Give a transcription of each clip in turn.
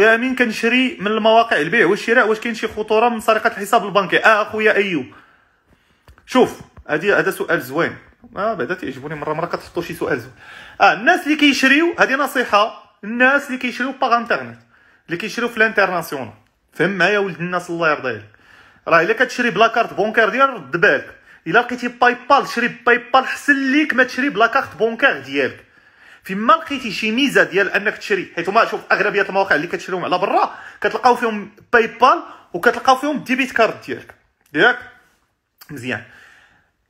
وامين كنشري من المواقع البيع والشراء واش كاين شي خطوره من سرقه الحساب البنكي اه اخويا ايوب شوف هادي هذا سؤال زوين اه بعدا تيعجبوني مره مره كتحطوا شي سؤال زوين اه الناس اللي كيشريو هذه نصيحه الناس اللي كيشريو باغ انترنت اللي كيشريو في الانترناسيونال فهم معايا ولد الناس الله يرضي عليك راه الا كتشري بلا كارت بونكار ديالك رد بالك الا لقيتي باي بال شري باي بال حسن ليك ما تشري بلا كارت بونكار ديالك فيما لقيتي شي ميزه ديال انك تشري حيت هما شوف اغلبيه المواقع اللي كتشريهم على برا كتلقاو فيهم باي بال وكتلقاو فيهم ديبيت كارد ديالك ياك مزيان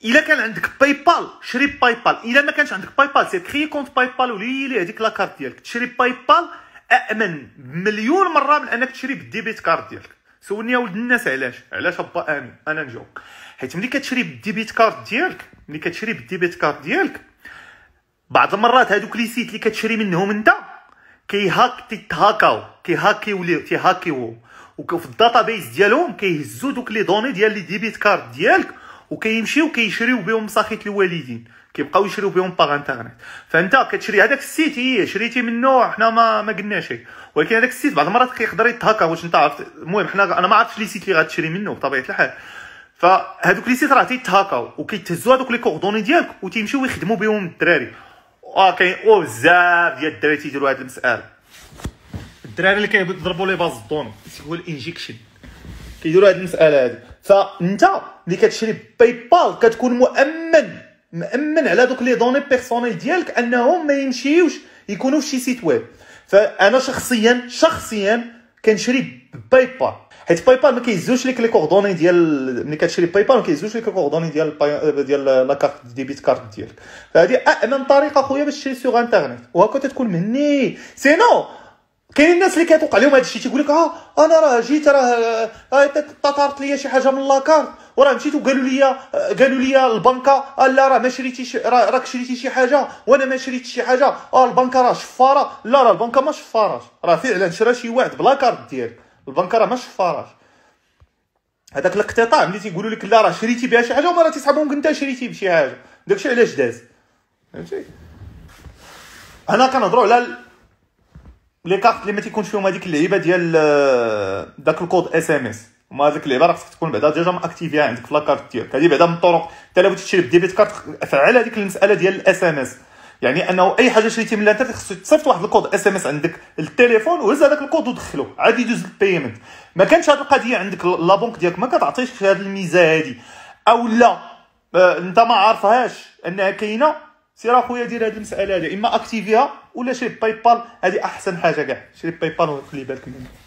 الا كان عندك باي بال شري باي بال الا ما كانش عندك باي بال سير كري كونت باي بال وليلي هذيك كارت ديالك تشري باي بال امن مليون مره من انك تشري بالديبيت كارد ديالك سولني يا ولد الناس علاش علاش با امين انا نجاوب حيت ملي كتشري بالديبيت كارد ديالك ملي كتشري بالديبيت كارد ديالك بعض المرات هادوك لي سيت اللي كتشري منهم انت كيهاك تيتهاكاو كيهاكيو تيهاكيو وفي الداتابيس ديالهم كيهزو دوك لي دوني ديال لي ديبيت كارد ديالك وكيمشيو كيشريو بهم مساخيت الوالدين كيبقاو يشريو بهم باغ انترنيت فانت كتشري هذاك السيت هي شريتي منه حنا ما ما قلناش ولكن هذاك السيت بعض المرات كيقدر يتهاكا واش انت عرفت المهم حنا انا ما عرفتش لي سيت اللي غتشري منه بطبيعه الحال فهذوك لي سيت راه تيتهاكاو وكيتهزوا هذوك لي كوردوني ديالك وتيمشيو يخدموا بهم الدراري وكاين بزاف ديال الدراري تيديروا هاد المساله الدراري اللي كيضربوا لي باز الدون هو الانجيكشن كيديروا هذه المساله هذه فانت اللي كتشري باي بال كتكون مؤمن مؤمن على دوك لي دوني بيرسونيل ديالك انهم ما يمشيوش يكونوا في شي سيت ويب فانا شخصيا شخصيا كنشري باي بال حيت باي بال ما كيهزوش لك لي كوردوني ديال ملي كتشري باي بال ما كيهزوش لك كوردوني ديال آه، ديال لا كارت ديبيت كارت ديالك فهذه امن طريقه خويا باش تشري سوغ انترنيت وهاكا تتكون مهني سينو كاين الناس اللي كيتوقع لهم هذا الشيء تيقول لك اه انا راه جيت راه آه, آه، تطارت ليا شي حاجه من لاكارت وراه مشيت وقالوا لي قالوا لي البنكه لا راه ما شريتيش راك شريتي شي حاجه وانا ما شريتش شي حاجه اه البنكه راه شفاره لا راه البنكه ما شفاراش راه فعلا شرا شي واحد بلا كارت ديالك البنكه راه ما شفاراش هذاك الاقتطاع ملي تيقولوا لك لا راه شريتي بها شي حاجه وما راه تيسحبهم انت شريتي بشي حاجه داكشي علاش داز فهمتي انا كنهضروا على لي كارت اللي ما تيكونش فيهم هذيك اللعيبه ديال آه، داك الكود اس ام اس وما هذيك اللعبه خصك تكون بعدا ديجا ماكتيفيها عندك في لاكارت ديالك هذه بعدا من الطرق حتى لو تشري بديبيت كارت فعل هذيك المساله ديال الاس ام اس يعني انه اي حاجه شريتي من الانترنت خصك تصيفط واحد الكود اس ام اس عندك للتليفون وهز هذاك الكود ودخلو عادي يدوز البيمنت ما كانش هذه القضيه عندك لا بنك ديالك ما كتعطيش هذه الميزه هذه او لا آه، انت ما عارفهاش انها كاينه سير اخويا دير هذه المساله هذه اما اكتيفيها ولا شري باي بال هذه احسن حاجه كاع شري باي بال وخلي بالك منها